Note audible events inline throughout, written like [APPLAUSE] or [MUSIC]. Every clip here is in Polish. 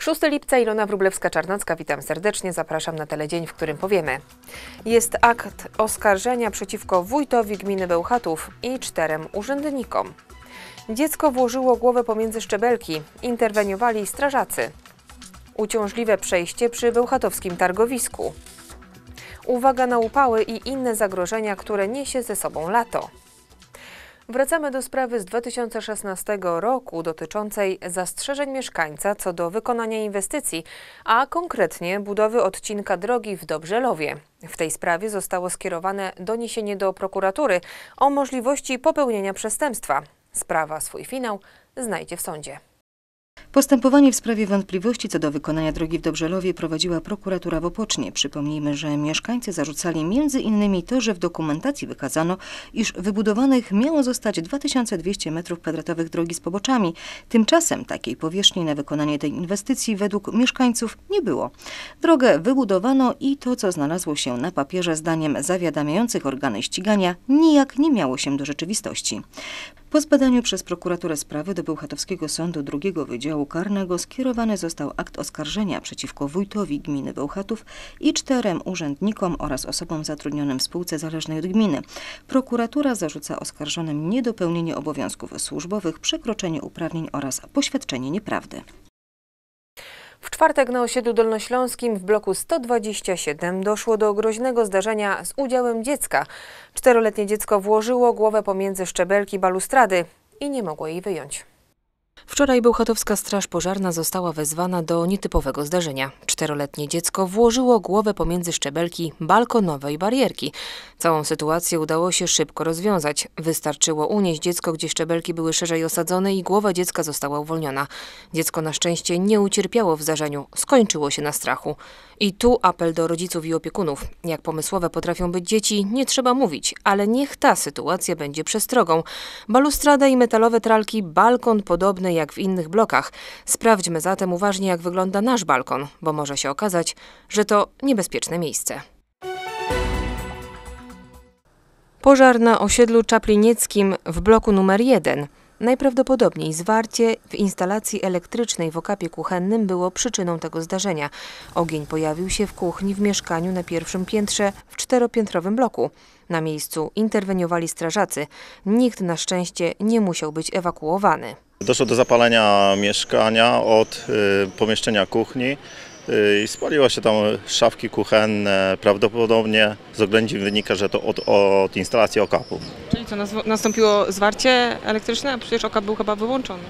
6 lipca Ilona wrublewska czarnacka witam serdecznie, zapraszam na teledzień, w którym powiemy. Jest akt oskarżenia przeciwko wójtowi gminy Bełchatów i czterem urzędnikom. Dziecko włożyło głowę pomiędzy szczebelki, interweniowali strażacy. Uciążliwe przejście przy bełchatowskim targowisku. Uwaga na upały i inne zagrożenia, które niesie ze sobą lato. Wracamy do sprawy z 2016 roku dotyczącej zastrzeżeń mieszkańca co do wykonania inwestycji, a konkretnie budowy odcinka drogi w Dobrzelowie. W tej sprawie zostało skierowane doniesienie do prokuratury o możliwości popełnienia przestępstwa. Sprawa swój finał znajdzie w sądzie. Postępowanie w sprawie wątpliwości co do wykonania drogi w Dobrzelowie prowadziła prokuratura w Opocznie. Przypomnijmy, że mieszkańcy zarzucali m.in. to, że w dokumentacji wykazano, iż wybudowanych miało zostać 2200 m2 drogi z poboczami. Tymczasem takiej powierzchni na wykonanie tej inwestycji według mieszkańców nie było. Drogę wybudowano i to, co znalazło się na papierze zdaniem zawiadamiających organy ścigania, nijak nie miało się do rzeczywistości. Po zbadaniu przez prokuraturę sprawy do Bełchatowskiego Sądu II Wydziału Karnego skierowany został akt oskarżenia przeciwko wójtowi gminy Bełchatów i czterem urzędnikom oraz osobom zatrudnionym w spółce zależnej od gminy. Prokuratura zarzuca oskarżonym niedopełnienie obowiązków służbowych, przekroczenie uprawnień oraz poświadczenie nieprawdy. W czwartek na osiedlu dolnośląskim w bloku 127 doszło do groźnego zdarzenia z udziałem dziecka. Czteroletnie dziecko włożyło głowę pomiędzy szczebelki balustrady i nie mogło jej wyjąć. Wczoraj Bełchatowska Straż Pożarna została wezwana do nietypowego zdarzenia. Czteroletnie dziecko włożyło głowę pomiędzy szczebelki balkonowej barierki. Całą sytuację udało się szybko rozwiązać. Wystarczyło unieść dziecko, gdzie szczebelki były szerzej osadzone i głowa dziecka została uwolniona. Dziecko na szczęście nie ucierpiało w zdarzeniu, skończyło się na strachu. I tu apel do rodziców i opiekunów. Jak pomysłowe potrafią być dzieci, nie trzeba mówić, ale niech ta sytuacja będzie przestrogą. Balustrada i metalowe tralki, balkon podobny jak w innych blokach. Sprawdźmy zatem uważnie, jak wygląda nasz balkon, bo może się okazać, że to niebezpieczne miejsce. Pożar na osiedlu Czaplinieckim w bloku numer 1. Najprawdopodobniej zwarcie w instalacji elektrycznej w okapie kuchennym było przyczyną tego zdarzenia. Ogień pojawił się w kuchni w mieszkaniu na pierwszym piętrze w czteropiętrowym bloku. Na miejscu interweniowali strażacy. Nikt na szczęście nie musiał być ewakuowany. Doszło do zapalenia mieszkania od y, pomieszczenia kuchni. Y, i spaliła się tam szafki kuchenne, prawdopodobnie z oględzin wynika, że to od, od instalacji okapu. Czyli co, nastąpiło zwarcie elektryczne, a przecież okap był chyba wyłączony.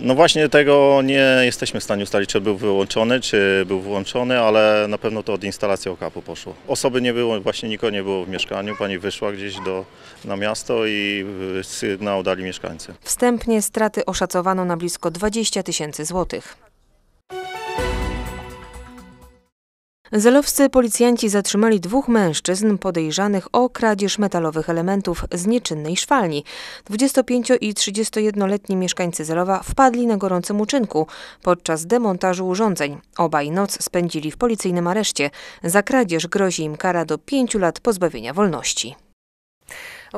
No właśnie tego nie jesteśmy w stanie ustalić, czy był wyłączony, czy był włączony, ale na pewno to od instalacji okapu poszło. Osoby nie było, właśnie nikogo nie było w mieszkaniu, pani wyszła gdzieś do, na miasto i sygnał dali mieszkańcy. Wstępnie straty oszacowano na blisko 20 tysięcy złotych. Zelowscy policjanci zatrzymali dwóch mężczyzn podejrzanych o kradzież metalowych elementów z nieczynnej szwalni. 25 i 31-letni mieszkańcy Zelowa wpadli na gorącym uczynku podczas demontażu urządzeń. Obaj noc spędzili w policyjnym areszcie. Za kradzież grozi im kara do 5 lat pozbawienia wolności.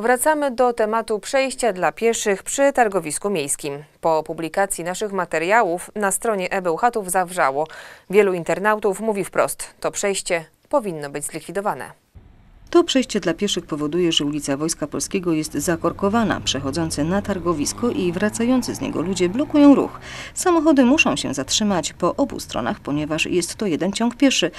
Wracamy do tematu przejścia dla pieszych przy targowisku miejskim. Po publikacji naszych materiałów na stronie e zawrzało. Wielu internautów mówi wprost, to przejście powinno być zlikwidowane. To przejście dla pieszych powoduje, że ulica Wojska Polskiego jest zakorkowana. Przechodzący na targowisko i wracający z niego ludzie blokują ruch. Samochody muszą się zatrzymać po obu stronach, ponieważ jest to jeden ciąg pieszy.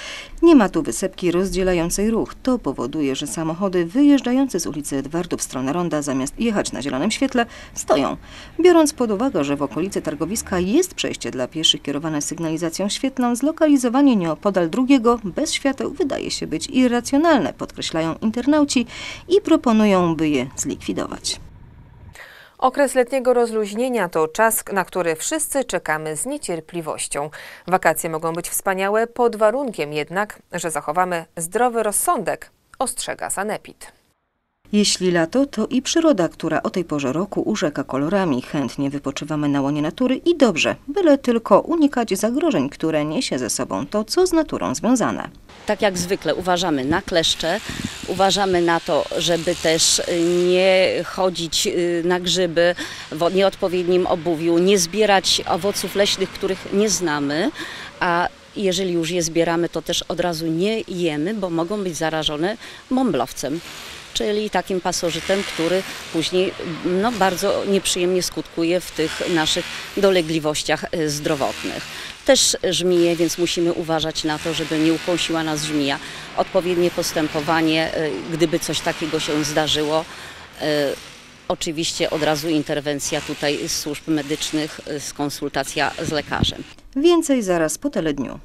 Nie ma tu wysepki rozdzielającej ruch. To powoduje, że samochody wyjeżdżające z ulicy Edwardu w stronę ronda zamiast jechać na zielonym świetle stoją. Biorąc pod uwagę, że w okolicy targowiska jest przejście dla pieszych kierowane sygnalizacją świetlną, zlokalizowanie nieopodal drugiego bez świateł wydaje się być irracjonalne, podkreśla podkreślają internauci i proponują, by je zlikwidować. Okres letniego rozluźnienia to czas, na który wszyscy czekamy z niecierpliwością. Wakacje mogą być wspaniałe, pod warunkiem jednak, że zachowamy zdrowy rozsądek, ostrzega Sanepid. Jeśli lato, to i przyroda, która o tej porze roku urzeka kolorami, chętnie wypoczywamy na łonie natury i dobrze, byle tylko unikać zagrożeń, które niesie ze sobą to, co z naturą związane. Tak jak zwykle uważamy na kleszcze, uważamy na to, żeby też y, nie chodzić y, na grzyby w nieodpowiednim obuwiu, nie zbierać owoców leśnych, których nie znamy, a jeżeli już je zbieramy, to też od razu nie jemy, bo mogą być zarażone mąblowcem czyli takim pasożytem, który później no, bardzo nieprzyjemnie skutkuje w tych naszych dolegliwościach e, zdrowotnych. Też żmije, więc musimy uważać na to, żeby nie ukąsiła nas żmija. Odpowiednie postępowanie, e, gdyby coś takiego się zdarzyło, e, oczywiście od razu interwencja tutaj służb medycznych z konsultacja z lekarzem. Więcej zaraz po teledniu.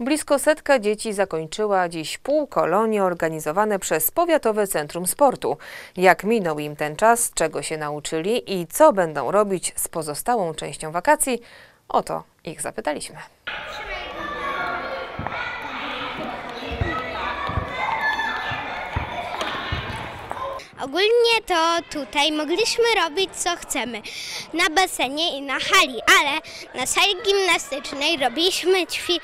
Blisko setka dzieci zakończyła dziś pół kolonii organizowane przez Powiatowe Centrum Sportu. Jak minął im ten czas, czego się nauczyli i co będą robić z pozostałą częścią wakacji, o to ich zapytaliśmy. Ogólnie to tutaj mogliśmy robić co chcemy, na basenie i na hali, ale na sali gimnastycznej robiliśmy ćwiczenia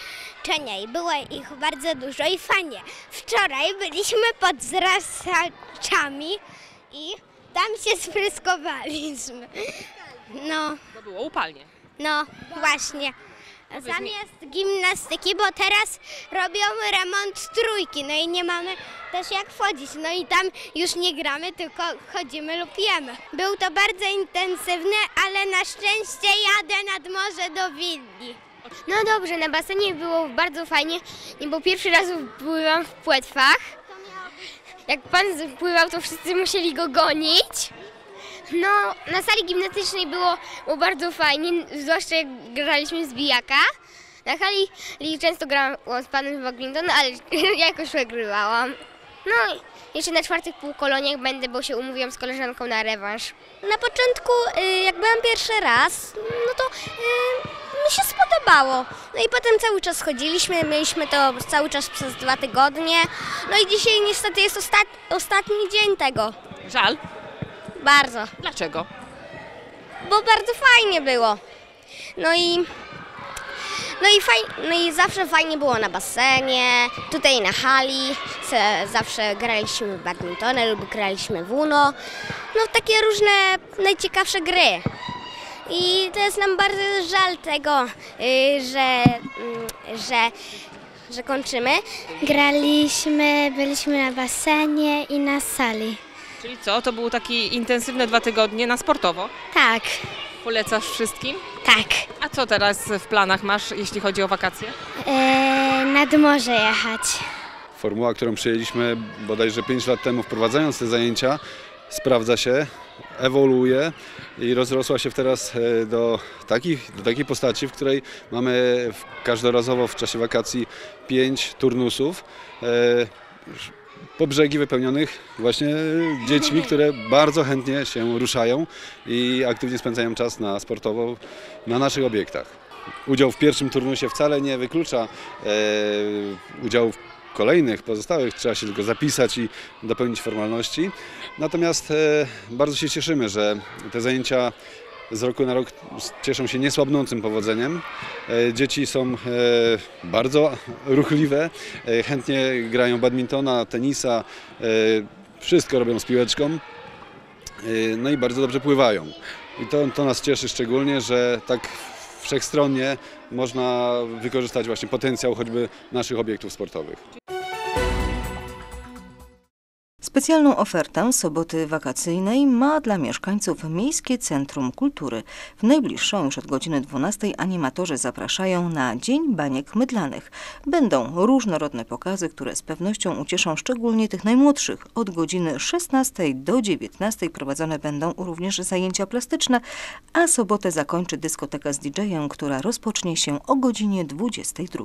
doświadczenia i było ich bardzo dużo i fajnie. Wczoraj byliśmy pod zrasaczami i tam się spryskowaliśmy. No. było upalnie. No, właśnie. Zamiast gimnastyki, bo teraz robią remont trójki, no i nie mamy też jak wchodzić. No i tam już nie gramy, tylko chodzimy lub jemy. Był to bardzo intensywny, ale na szczęście jadę nad morze do Willi. No dobrze, na basenie było bardzo fajnie, bo pierwszy raz pływam w płetwach. Jak pan pływał, to wszyscy musieli go gonić. No, na sali gimnastycznej było, było bardzo fajnie, zwłaszcza jak graliśmy z bijaka. Na hali często grałam z panem w ale [LAUGHS] jakoś wygrywałam. No i jeszcze na czwartych półkoloniach będę, bo się umówiłam z koleżanką na rewanż. Na początku, y, jak byłam pierwszy raz, no to y, mi się spodobało. No i potem cały czas chodziliśmy, mieliśmy to cały czas przez dwa tygodnie. No i dzisiaj niestety jest ostat ostatni dzień tego. Żal. Bardzo. Dlaczego? Bo bardzo fajnie było. No i no i, faj, no i zawsze fajnie było na basenie, tutaj na hali, zawsze graliśmy w badmintonę lub graliśmy w uno. No takie różne najciekawsze gry. I to jest nam bardzo żal tego, y, że, mm, że, że kończymy. Graliśmy, byliśmy na basenie i na sali. Czyli co, to były takie intensywne dwa tygodnie na sportowo? Tak. Polecasz wszystkim? Tak. A co teraz w planach masz, jeśli chodzi o wakacje? E, nad morze jechać. Formuła, którą przyjęliśmy bodajże 5 lat temu, wprowadzając te zajęcia, sprawdza się, ewoluuje i rozrosła się teraz e, do, takich, do takiej postaci, w której mamy każdorazowo w czasie wakacji pięć turnusów e, po brzegi wypełnionych właśnie dziećmi, które bardzo chętnie się ruszają i aktywnie spędzają czas na sportowo na naszych obiektach. Udział w pierwszym turnusie wcale nie wyklucza e, udziału w kolejnych, pozostałych trzeba się tylko zapisać i dopełnić formalności. Natomiast e, bardzo się cieszymy, że te zajęcia z roku na rok cieszą się niesłabnącym powodzeniem. E, dzieci są e, bardzo ruchliwe, chętnie grają badmintona, tenisa, wszystko robią z piłeczką, no i bardzo dobrze pływają. I to, to nas cieszy szczególnie, że tak wszechstronnie można wykorzystać właśnie potencjał choćby naszych obiektów sportowych. Specjalną ofertę soboty wakacyjnej ma dla mieszkańców Miejskie Centrum Kultury. W najbliższą już od godziny 12 animatorzy zapraszają na Dzień Baniek Mydlanych. Będą różnorodne pokazy, które z pewnością ucieszą szczególnie tych najmłodszych. Od godziny 16 do 19 prowadzone będą również zajęcia plastyczne, a sobotę zakończy dyskoteka z DJ-em, która rozpocznie się o godzinie 22.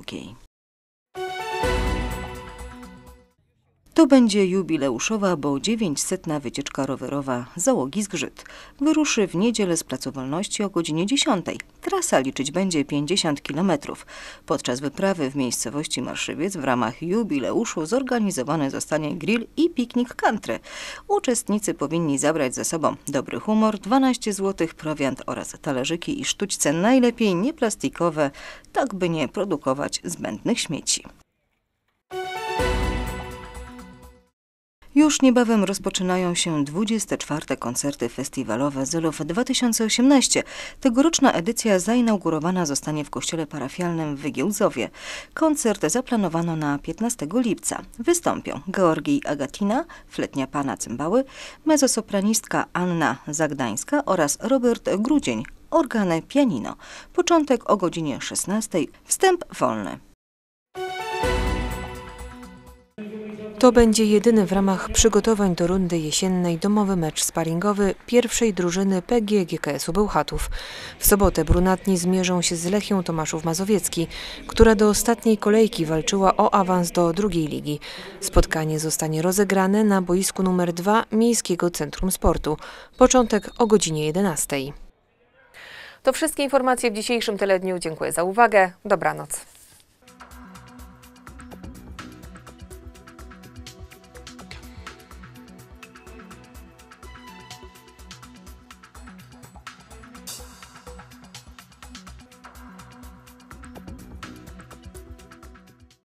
To będzie jubileuszowa, bo 900 wycieczka rowerowa załogi Zgrzyt. Wyruszy w niedzielę z pracowalności o godzinie 10. Trasa liczyć będzie 50 km. Podczas wyprawy w miejscowości Marszywiec w ramach jubileuszu zorganizowany zostanie grill i piknik country. Uczestnicy powinni zabrać ze sobą dobry humor, 12 zł prowiant oraz talerzyki i sztućce, najlepiej nieplastikowe, tak by nie produkować zbędnych śmieci. Już niebawem rozpoczynają się 24. koncerty festiwalowe Zelów 2018. Tegoroczna edycja zainaugurowana zostanie w kościele parafialnym w Wygiełzowie. Koncert zaplanowano na 15 lipca. Wystąpią Georgij Agatina, fletnia pana cymbały, mezosopranistka Anna Zagdańska oraz Robert Grudzień, organe pianino. Początek o godzinie 16. Wstęp wolny. To będzie jedyny w ramach przygotowań do rundy jesiennej domowy mecz sparingowy pierwszej drużyny PGGKS-u Bełchatów. W sobotę brunatni zmierzą się z Lechią Tomaszów Mazowiecki, która do ostatniej kolejki walczyła o awans do drugiej ligi. Spotkanie zostanie rozegrane na boisku numer 2 Miejskiego Centrum Sportu. Początek o godzinie 11. To wszystkie informacje w dzisiejszym teledniu. Dziękuję za uwagę. Dobranoc.